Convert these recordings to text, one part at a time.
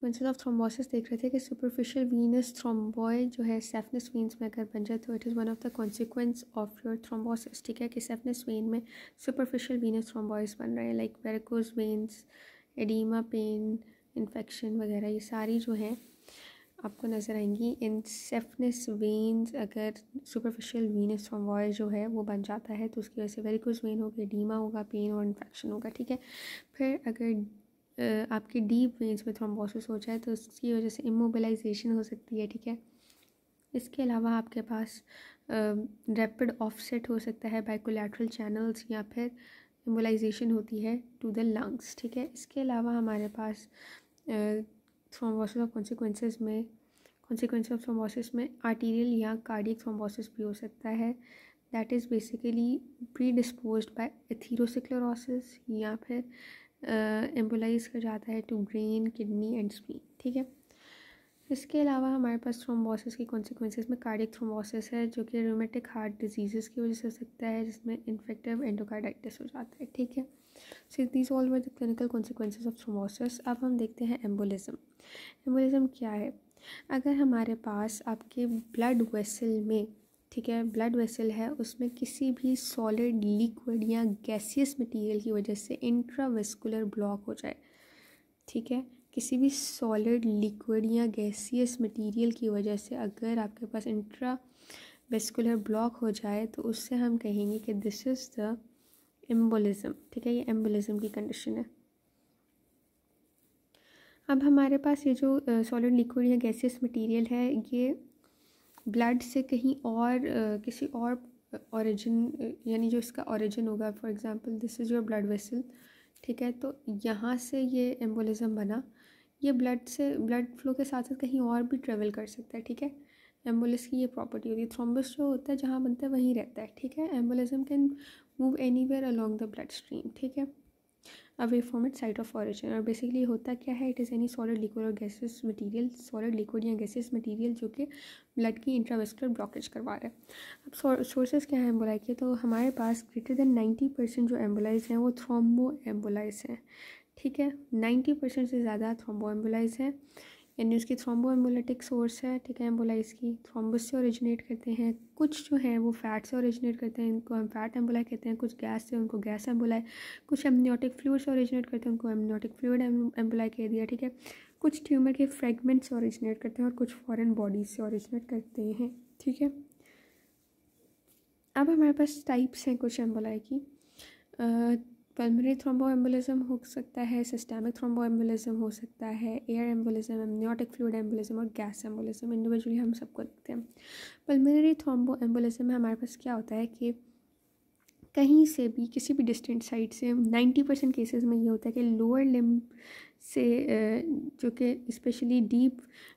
principle of thrombosis देख रहे थे कि सुपरफिशियल वीनस थ्रोम्बॉय जो है सेफनस वीन्स में अगर बन जाए तो it is one of the consequence of your thrombosis ठीक है कि सेफनस वेन में सुपरफिशियल वीनस थ्रोम्बॉयस बन रहे हैं like varicose veins edema pain infection वगैरह ये सारी जो हैं आपको नज़र आएंगी इन सेफनेस वेन्स अगर सुपरफिशियल वीनस थ्रोम्बॉय जो है वो बन जाता है तो उसकी वजह से वेरिकोज वेन होगी एडीमा होगा पेन और इन्फेक्शन होगा ठीक है फिर अगर आपकी डीप वेंस में थ्रोम्बोसिस हो जाए तो उसकी वजह से इमोबिलाइजेशन हो सकती है ठीक है इसके अलावा आपके पास रैपिड ऑफसेट हो सकता है बाइकोलेट्रल चैनल्स या फिर इमोलाइजेशन होती है टू द लंग्स ठीक है इसके अलावा हमारे पास थ्रोम्बोसिस ऑफ कॉन्सिक्वेंसेज में कॉन्सिक्वेंस ऑफ थ्रोम्बोसिस में आर्टीरियल या कार्डिक थ्रोम्बोसिस भी हो सकता है that is basically predispose by atherosclerosis या फिर एम्बोलाइज कर जाता है to brain kidney and spleen ठीक है इसके अलावा हमारे पास थ्रोम्बोसिस की कॉन्सिक्वेंसेज में कार्डिक थ्रोम्बोसिस है जो कि रोमेटिक हार्ट डिजीज़ की वजह से हो सकता है जिसमें इन्फेक्टिव एंडोकार्डाइटिस हो जाता है ठीक है so this all were the clinical consequences of thrombosis अब हम देखते हैं एम्बोलिज्म एम्बोलिज्म क्या है अगर हमारे पास आपके ब्लड वेसल में ठीक है ब्लड वेसल है उसमें किसी भी सॉलिड लिक्विड या गैसियस मटेरियल की वजह से इंट्रावेस्कुलर ब्लॉक हो जाए ठीक है किसी भी सॉलिड लिक्विड या गैसियस मटेरियल की वजह से अगर आपके पास इंट्रा वेस्कुलर ब्लॉक हो जाए तो उससे हम कहेंगे कि दिस इज़ द एम्बोलिज़म ठीक है ये एम्बोलिज़म की कंडीशन है अब हमारे पास ये जो सॉलिड लिक्विड या गैसियस मटेरियल है ये ब्लड से कहीं और किसी और ओरिजिन यानी जो इसका ओरिजिन होगा for example this is your blood vessel ठीक है तो यहाँ से ये एम्बोलिज़म बना ये ब्लड से ब्लड फ्लो के साथ साथ कहीं और भी ट्रेवल कर सकता है ठीक है एम्बोलिस की ये प्रॉपर्टी होती है थ्रोम्बस जो होता है जहाँ बनता है वहीं रहता है ठीक है embolism can move anywhere along the blood stream ठीक है away from it site of origin और बेसिकली होता क्या है it is any solid liquid और गैसेस मटेरियल सॉलिड लिक्विड या गैसेस मटेरियल जो कि ब्लड की इंट्रावेस्कुलर ब्लॉकेज करवा रहा है अब सोर्सेज क्या है एम्बोलाई के तो हमारे पास ग्रेटर दैन नाइन्टी परसेंट जो एम्बोलाइज हैं वो थ्रोम्बो एम्बोलाइज हैं ठीक है नाइन्टी परसेंट से ज़्यादा थ्रोम्बो एम्बोलाइज हैं यानी उसकी थ्रोम्बो एम्बोलिटिक सोर्स है ठीक है एम्बोलाइज की थ्रोम्बस से ओरिजिनेट करते हैं कुछ जो है वो फैट से ओरिजिनेट करते हैं इनको हम फैट एम्बोलाई कहते हैं कुछ गैस से उनको गैस एम्बोलाई कुछ एमनियोटिक फ्लूड से ओरिजिनेट करते हैं उनको एमनियोटिक फ्लूड एम्बोलाई कह दिया ठीक है कुछ ट्यूमर के फ्रेगमेंट्स से ओरिजिनेट करते हैं और कुछ फॉरेन बॉडीज से ओरिजिनेट करते हैं ठीक है अब हमारे पास टाइप्स हैं कुछ एम्बोलाई की पल्मरी एम्बोलिज्म हो सकता है सिस्टेमिक एम्बोलिज्म हो सकता है air embolism amniotic fluid embolism और गैस एम्बोलिज्म इंडिविजुअली हम सबको देखते हैं पल्मोनरी एम्बोलिज्म में हमारे पास क्या होता है कि कहीं से भी किसी भी डिस्टेंट साइड से नाइन्टी परसेंट केसेज़ में ये होता है कि लोअर लिम्ब से जो कि स्पेशली डीप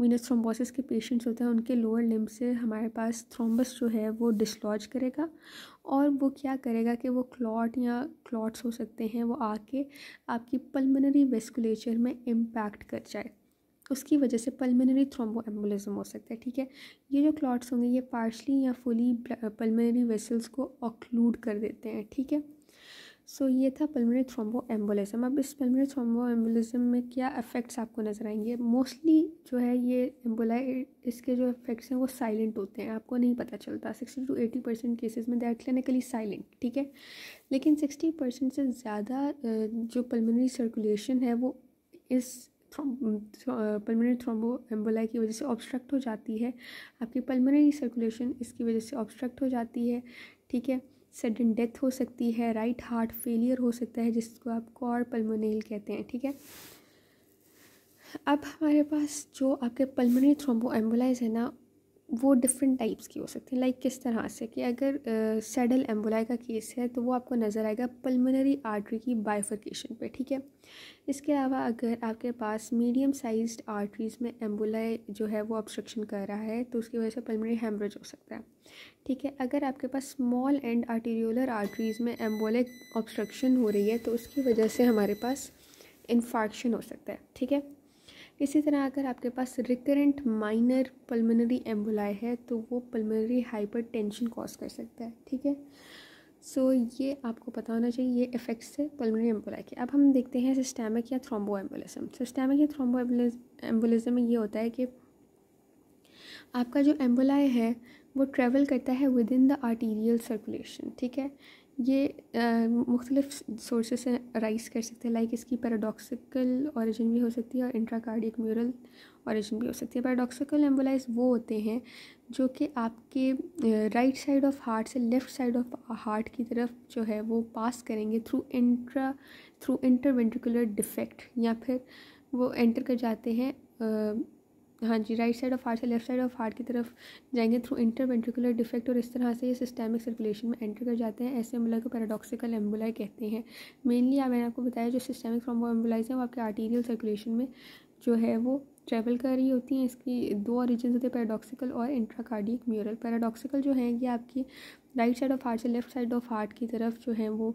वीनस थ्रोम्बोसिस के पेशेंट्स होते हैं उनके लोअर लिम्ब से हमारे पास थ्रोम्बस जो है वो डिसलॉज करेगा और वो क्या करेगा कि वो क्लॉट या क्लॉट्स हो सकते हैं वो आके आपकी पल्मनरी वेस्कुलेचर में इम्पैक्ट कर जाए उसकी वजह से पल्मनरी थ्रोम्बो एम्बोलिज्म हो सकता है ठीक है ये जो क्लॉट्स होंगे ये partially or fully pulmonary vessels को ऑक्लूड कर देते हैं ठीक है सो ये था पल्मोनरी थ्रोम्बो एम्बोलिज्म अब इस पल्मोनरी थ्रोम्बो एम्बोलिज्म में क्या इफ़ेक्ट्स आपको नज़र आएंगे मोस्टली जो है ये एम्बोला इसके जो इफ़ेक्ट्स हैं वो साइलेंट होते हैं आपको नहीं पता चलता sixty two eighty percent cases में दैट क्लिनिकली साइलेंट ठीक है लेकिन सिक्सटी परसेंट से ज़्यादा जो पल्मोनरी सर्कुलेशन है वो इस पल्मोनरी थ्रोम्बो एम्बोलाई की वजह से ऑब्स्ट्रक्ट हो जाती है आपकी पल्मोनरी सर्कुलेशन इसकी वजह से ऑब्स्ट्रक्ट हो जाती है ठीक है सडन डेथ हो सकती है राइट हार्ट फेलियर हो सकता है जिसको आप कॉर पल्मोनेल कहते हैं ठीक है अब हमारे पास जो आपके पल्मोनरी थ्रोम्बो एम्बोलाइज है ना वो डिफरेंट टाइप्स की हो सकती है लाइक किस तरह से कि अगर uh, एम्बोलाई का केस है तो वो आपको नज़र आएगा पल्मोनरी आर्टरी की बाइफर्केशन पे ठीक है इसके अलावा अगर आपके पास मीडियम साइज्ड आर्टरीज़ में एम्बोलाई जो है वो ऑब्स्ट्रक्शन कर रहा है तो उसकी वजह से पल्मोनरी हेमरेज हो सकता है ठीक है अगर आपके पास स्मॉल एंड आर्टीरियोलर आर्टरीज़ में एम्बोलिक ऑब्स्ट्रक्शन हो रही है तो उसकी वजह से हमारे पास इन्फार्क्शन हो सकता है ठीक है इसी तरह अगर आपके पास रिकरेंट माइनर पल्मोनरी एम्बोलाई है तो वो पल्मोनरी हाइपरटेंशन कॉज कर सकता है ठीक है सो so, ये आपको पता होना चाहिए ये इफेक्ट्स है पल्मोनरी एम्बोलाई के अब हम देखते हैं सिस्टेमिक या थ्रोम्बो एम्बुलिज्म सिस्टेमिक या थ्रोम्बो एम्बुलिज्म में ये होता है कि आपका जो एम्बोलाई है वो ट्रेवल करता है within the arterial circulation ठीक है ये मुख्तलिफ सोर्सेज से राइज कर सकते हैं लाइक इसकी पैराडॉक्सिकल औरिजन भी हो सकती है और इंट्राकार्डिक म्यूरल औरिजन भी हो सकती है पैराडॉक्सिकल एम्बोलाइज वो होते हैं जो कि आपके राइट साइड ऑफ हार्ट से लेफ़्ट साइड ऑफ हार्ट की तरफ जो है वो पास करेंगे through intra through interventricular defect या फिर वो एंटर कर जाते हैं हाँ जी राइट साइड ऑफ हार्ट से लेफ्ट साइड ऑफ हार्ट की तरफ जाएंगे थ्रू इंटर वेंट्रिकुलर डिफेक्ट और इस तरह से ये सिस्टमिक सर्कुलेशन में एंटर कर जाते हैं ऐसे एम्बुलाई को पैराडॉक्सिकल एम्बुलाई कहते हैं मेनली आप मैंने आपको बताया जो सिस्टमिक थ्रोम्बो एम्बुलाइज हैं वो आपके आर्टीरियल सर्कुलेशन में जो है वो ट्रेवल कर रही होती हैं इसकी दो ऑरिजिन होते हैं पैराडॉक्सिकल और इंट्राकार्डिक म्यूरल पैराडॉक्सिकल जो है ये आपकी राइट साइड ऑफ हार्ट से लेफ्ट साइड ऑफ हार्ट की तरफ जो है वो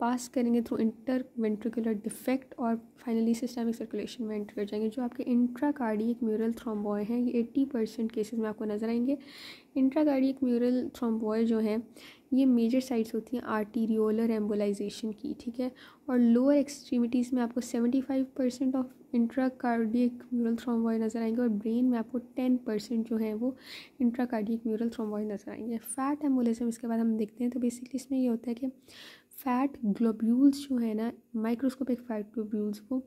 पास करेंगे थ्रू इंटर वेंट्रिकुलर डिफेक्ट और फाइनली सिस्टमिक सर्कुलेशन में एंटर कर जाएंगे जो आपके इंट्रा कार्डियक म्यूरल थ्रोम्बॉय हैं ये एट्टी परसेंट केसेज में आपको नज़र आएंगे इंट्रा कार्डियक म्यूरल थ्रोम्बॉय जो हैं ये मेजर साइट्स होती हैं आर्टीरियोलर एम्बोलाइजेशन की ठीक है और लोअर एक्सट्रीमिटीज़ में आपको seventy five percent of intracardiac mural thrombi नज़र आएंगे और ब्रेन में आपको टेन परसेंट जो है वो इंट्रा कार्डियक म्यूरल थ्रोम्बॉय नज़र आएंगे फैट एम्बोलिज्म इसके बाद हम देखते हैं तो बेसिकली इसमें ये होता है कि फैट ग्लोब्यूल्स जो है ना माइक्रोस्कोपिक फैट ग्लोब्यूल्स को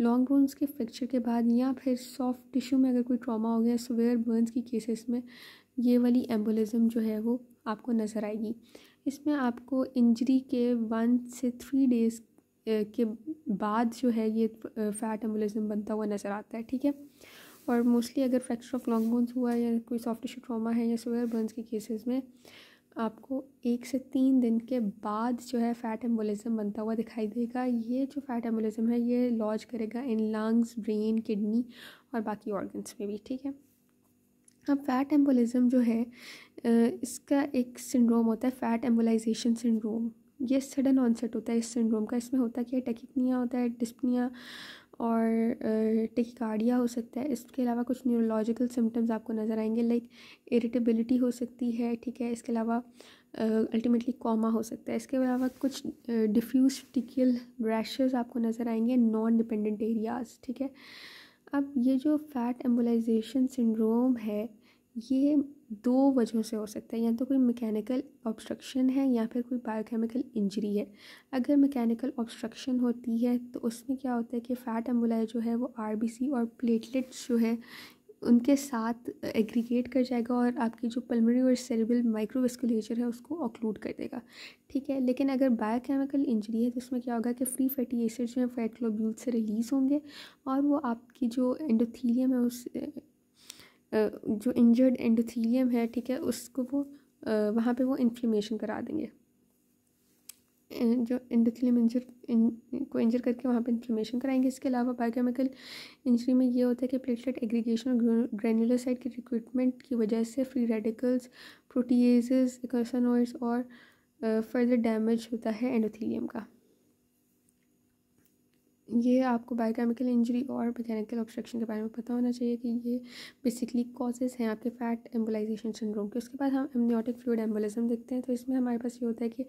लॉन्ग बोन्स के फ्रैक्चर के बाद या फिर सॉफ्ट टिश्यू में अगर कोई ट्रॉमा हो गया सवेयर बर्न्स की केसेस में ये वाली एम्बोलिज्म जो है वो आपको नज़र आएगी इसमें आपको इंजरी के वन से थ्री डेज़ के बाद जो है ये फैट एम्बोलिज्म बनता हुआ नज़र आता है ठीक है और मोस्टली अगर फ्रैक्चर ऑफ लॉन्ग बोन्स हुआ या कोई सॉफ्ट टिश्यू ट्रामा है या सोयर बर्न्स के केसेस में आपको एक से तीन दिन के बाद जो है फ़ैट एम्बोलिज्म बनता हुआ दिखाई देगा ये जो फ़ैट एम्बोलिज्म है ये लॉज करेगा इन लंग्स ब्रेन किडनी और बाकी ऑर्गन्स में भी ठीक है अब फैट एम्बोलिज्म जो है इसका एक सिंड्रोम होता है फ़ैट एम्बोलाइजेशन सिंड्रोम ये सडन ऑनसेट होता है इस सिंड्रोम का इसमें होता है कि टेकिकनिया होता है डिस्पनिया और टिकार्डिया हो सकता है इसके अलावा कुछ न्यूरोलॉजिकल सिम्टम्स आपको नज़र आएंगे लाइक इरिटेबिलिटी हो सकती है ठीक है इसके अलावा अल्टीमेटली कॉमा हो सकता है इसके अलावा कुछ डिफ्यूज टिकल रैशेज आपको नज़र आएंगे नॉन डिपेंडेंट एरियाज़ ठीक है अब ये जो फैट एम्बोलाइजेशन सिंड्रोम है ये दो वजहों से हो सकता है या तो कोई मैकेनिकल ऑब्स्ट्रक्शन है या फिर कोई बायोकेमिकल इंजरी है अगर मैकेनिकल ऑब्स्ट्रक्शन होती है तो उसमें क्या होता है कि फ़ैट एम्बुलाई जो है वो आरबीसी और प्लेटलेट्स जो है उनके साथ एग्रीगेट कर जाएगा और आपकी जो पलमरी और सेरेबल माइक्रोवेस्कुलेचर है उसको ऑक्लूड कर देगा ठीक है लेकिन अगर बायोकेमिकल इंजरी है तो उसमें क्या होगा कि फ्री फैटी एसिड जो है फैट ग्लोब्यूल से रिलीज़ होंगे और वो आपकी जो एंडोथीलियम है उस जो इंजर्ड एंडोथीलियम है ठीक है उसको वो वहाँ पे वो इन्फ्लेमेशन करा देंगे जो एंडोथीलियम इंजर इन, को इंजर करके वहाँ पे इन्फ्लेमेशन कराएंगे इसके अलावा बायोकेमिकल इंजरी में ये होता है कि प्लेटलेट एग्रीगेशन और ग्रेनुलरसाइड की रिक्रूटमेंट की वजह से फ्री रेडिकल्स प्रोटीज कर्सनोइड्स और फर्दर डैमेज होता है एंडोथीलियम का ये आपको बायोकेमिकल इंजरी और मैकेनिकल ऑब्स्ट्रक्शन के बारे में पता होना चाहिए कि ये बेसिकली कॉजेज़ हैं आपके फैट एम्बोलाइजेशन सिंड्रोम के उसके बाद हम एमनियोटिक फ्लूड एम्बोलिज्म देखते हैं तो इसमें हमारे पास ये होता है कि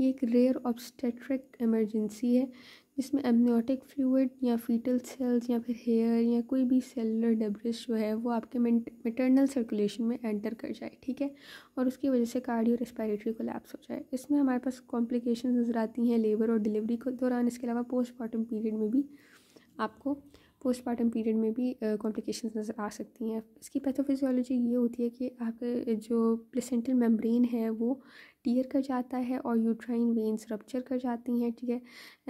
ये एक रेयर ऑब्स्टेट्रिक एमरजेंसी है इसमें एमनियोटिक फ्लूड या फीटल सेल्स या फिर हेयर या कोई भी सेलुलर डेब्रिस जो है वो आपके मेटरनल सर्कुलेशन में एंटर कर जाए ठीक है और उसकी वजह से कार्डियो रेस्पायरेटरी लैप्स हो जाए इसमें हमारे पास कॉम्प्लिकेशन नज़र आती हैं लेबर और डिलीवरी के दौरान इसके अलावा पोस्टमार्टम पीरियड में भी आपको पोस्टमार्टम पीरियड में भी कॉम्प्लिकेशंस नज़र आ सकती हैं इसकी पैथोफिजियोलॉजी ये होती है कि आपके जो प्लेसेंटल मेम्ब्रेन है वो टीयर कर जाता है और यूट्राइन वेन्स रपच्चर कर जाती हैं ठीक है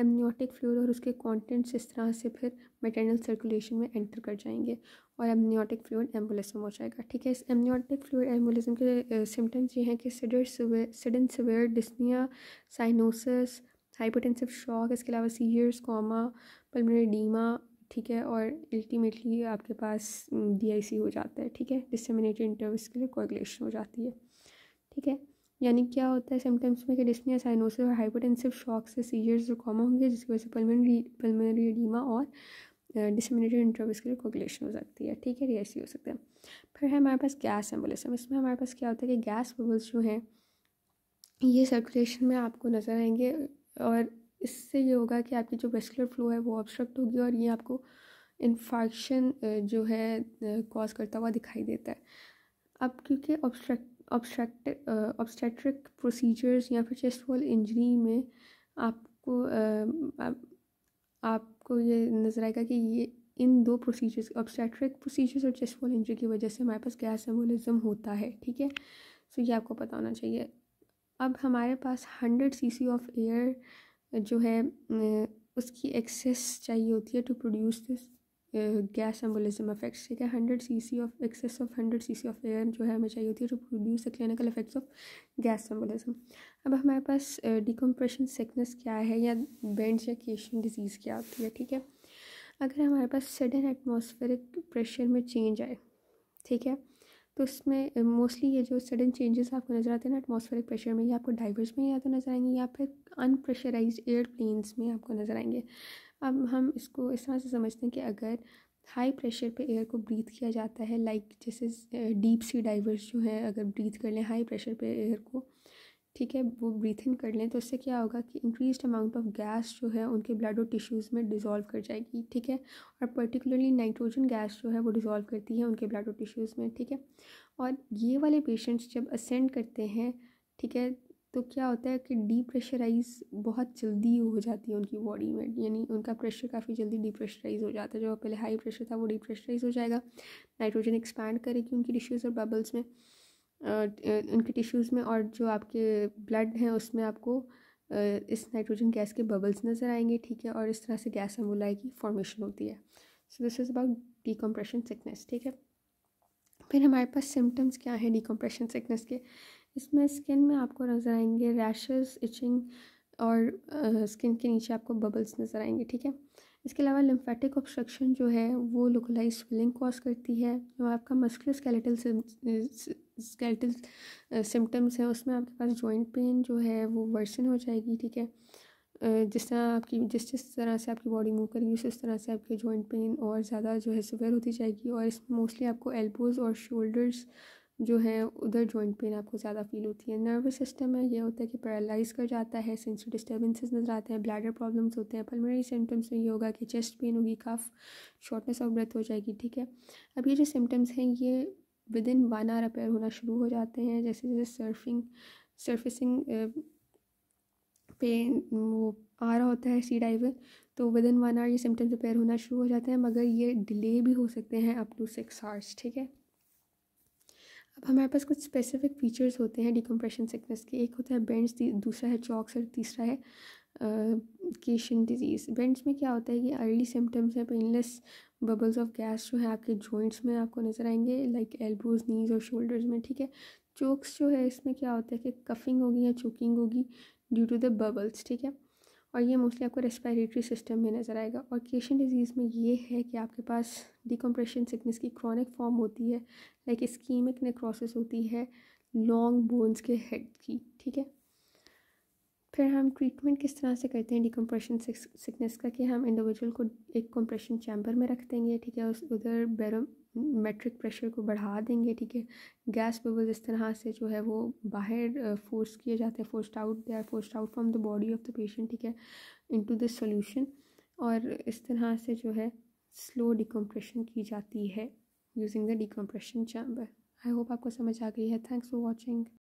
एमनियोटिक फ्लूड और उसके कॉन्टेंट्स इस तरह से फिर मेटर्नल सर्कुलेशन में एंटर कर जाएंगे और एमनियोटिक फ्लूड एम्बुलिज्म हो जाएगा ठीक है इस एमनियोटिक फ्लूड एम्बुलिज्म के सिम्टम्स ये हैं कि sudden sudden dyspnea cyanosis hypotensive shock इसके अलावा सीजर्स कॉमा पल्मोनरी डीमा ठीक है और अल्टीमेटली आपके पास डी हो जाता है ठीक है डिसमिनेटेड इंटरव्यूज के लिए कोगुलेशन हो जाती है ठीक है यानी क्या होता है सिम्टम्स में कि डिस्निया साइनोसिस और हाइपोटेंसिव शॉक से सीजर्स और होंगे जिसकी वजह से पल्मनरी पल्मनरी एडीमा और डिसमिनेटेड इंटरव्यूज के लिए कोगुलेशन हो सकती है ठीक है डी आई हो सकता है फिर है हमारे पास गैस एम्बुलिसम इसमें हमारे पास क्या होता है कि गैस बबल्स जो हैं ये सर्कुलेशन में आपको नज़र आएंगे और इससे ये होगा कि आपकी जो वेस्कुलर फ्लो है वो ऑब्स्ट्रक्ट होगी और ये आपको इन्फेक्शन जो है कॉज करता हुआ दिखाई देता है अब क्योंकि ऑब्स्ट्रक्ट ऑब्स्ट्रक्ट ऑब्स्ट्रेट्रिक प्रोसीजर्स या फिर चेस्ट वॉल इंजरी में आपको आप, आपको ये नज़र आएगा कि ये इन दो प्रोसीजर्स ऑब्स्ट्रेट्रिक प्रोसीजर्स और चेस्ट वॉल इंजरी की वजह से हमारे पास गैस एम्बोलिज्म होता है ठीक है सो ये आपको पता होना चाहिए अब हमारे पास hundred C C of air जो है उसकी एक्सेस चाहिए होती है to produce this gas embolism effects ठीक है hundred C C of excess of hundred C C of air जो है हमें चाहिए होती है to produce the clinical effects of gas embolism अब हमारे पास डिकम्प्रेशन सिकनेस क्या है या बेंड या केशन डिजीज़ क्या होती है ठीक है अगर हमारे पास सडन एटमोसफेरिक प्रेशर में चेंज आए ठीक है तो इसमें मोस्टली ये जो सडन चेंजेस आपको नज़र आते हैं ना एटमोसफेरिक प्रेशर में ये आपको डाइवर्स में या तो नज़र आएंगे या फिर अनप्रेशराइज एयर प्लेन्स में आपको नज़र आएंगे अब हम इसको इस तरह से समझते हैं कि अगर हाई प्रेशर पे एयर को ब्रीथ किया जाता है लाइक like जैसे डीप सी डाइवर्स जो है अगर ब्रीथ कर लें हाई प्रेशर पे एयर को ठीक है वो ब्रीथ इन कर लें तो इससे क्या होगा कि इंक्रीज अमाउंट ऑफ गैस जो है उनके ब्लड और टिश्यूज़ में डिज़ोल्व कर जाएगी ठीक है और पर्टिकुलरली नाइट्रोजन गैस जो है वो डिज़ोल्व करती है उनके ब्लड और टिश्यूज़ में ठीक है और ये वाले पेशेंट्स जब असेंड करते हैं ठीक है तो क्या होता है कि डीप्रेशराइज बहुत जल्दी हो जाती है उनकी बॉडी में यानी उनका प्रेशर काफ़ी जल्दी डिप्रेशराइज हो जाता है जो पहले हाई प्रेशर था वो डिप्रेशराइज़ हो जाएगा नाइट्रोजन एक्सपैंड करेगी उनकी टिश्यूज़ और बबल्स में उनके टिश्यूज़ में और जो आपके ब्लड हैं उसमें आपको इस नाइट्रोजन गैस के बबल्स नज़र आएंगे ठीक है और इस तरह से गैस अमूलाई की फॉर्मेशन होती है so this is about decompression sickness ठीक है फिर हमारे पास सिम्टम्स क्या हैं डिकम्प्रेशन सिकनेस के इसमें स्किन में आपको नज़र आएंगे रैशेज इचिंग और स्किन के नीचे आपको बबल्स नज़र आएंगे ठीक है इसके अलावा लिम्फेटिक ऑब्स्ट्रक्शन जो है वो लोकलाइज स्वेलिंग कॉज करती है और आपका मस्कुलर स्केलेटल स्केल्टल सिम्टम्स हैं उसमें आपके पास जॉइंट पेन जो है वो वर्सन हो जाएगी ठीक है जिस तरह आपकी जिस जिस तरह से आपकी बॉडी मूव करेगी उस तरह से आपके जॉइंट पेन और ज़्यादा जो है सिवियर होती जाएगी और इसमें मोस्टली आपको एल्बोज़ और शोल्डर्स जो है उधर जॉइंट पेन आपको ज़्यादा फील होती है नर्वस सिस्टम है ये होता है कि पैरालाइज कर जाता है सेंसरी डिस्टर्बेंसेस नज़र आते हैं ब्लैडर प्रॉब्लम्स होते हैं पलमरी सिम्टम्स में ये होगा कि चेस्ट पेन होगी काफ शॉर्टनेस ऑफ ब्रेथ हो जाएगी ठीक है अब ये जो सिम्टम्स हैं ये within one hour appear होना शुरू हो जाते हैं जैसे जैसे सर्फिंग सर्फिसिंग पे वो आ रहा होता है सी डाइवर तो विद इन वन आवर ये सिम्टम्स अपेयर होना शुरू हो जाते हैं मगर ये डिले भी हो सकते हैं अप टू सिक्स आवर्स ठीक है अब हमारे पास कुछ स्पेसिफिक फीचर्स होते हैं डिकम्प्रेशन सिकनेस के एक होता है बेंड्स दूसरा है चॉक्स और तीसरा है केशन डिजीज़ बेंड्स में क्या होता है कि अर्ली सिम्टम्स हैं पेनलेस बबल्स ऑफ गैस जो है आपके जॉइंट्स में आपको नज़र आएंगे लाइक एल्बोज नीज और शोल्डर्स में ठीक है चोक्स जो है इसमें क्या होता है कि कफिंग होगी या चोकिंग होगी ड्यू टू द बबल्स ठीक है और ये मोस्टली आपको रेस्पिरेटरी सिस्टम में नज़र आएगा और केशन डिजीज़ में ये है कि आपके पास डिकम्प्रेशन सिकनेस की क्रॉनिक फॉर्म होती है लाइक स्कीमिक नेक्रोसिस होती है लॉन्ग बोन्स के हेड की ठीक है फिर हम ट्रीटमेंट किस तरह से करते हैं डिकम्प्रेशन सिकनेस का कि हम इंडिविजुअल को एक कंप्रेशन चैम्बर में रख देंगे ठीक है उस उधर बैरो मेट्रिक प्रेशर को बढ़ा देंगे ठीक है गैस बबल्स इस तरह से जो है वो बाहर फोर्स किए जाते हैं forced out they are forced out from the body of the patient ठीक है इनटू दिस सॉल्यूशन और इस तरह से जो है स्लो डिकम्प्रेशन की जाती है using the decompression chamber I hope आपको समझ आ गई है थैंक्स फॉर वॉचिंग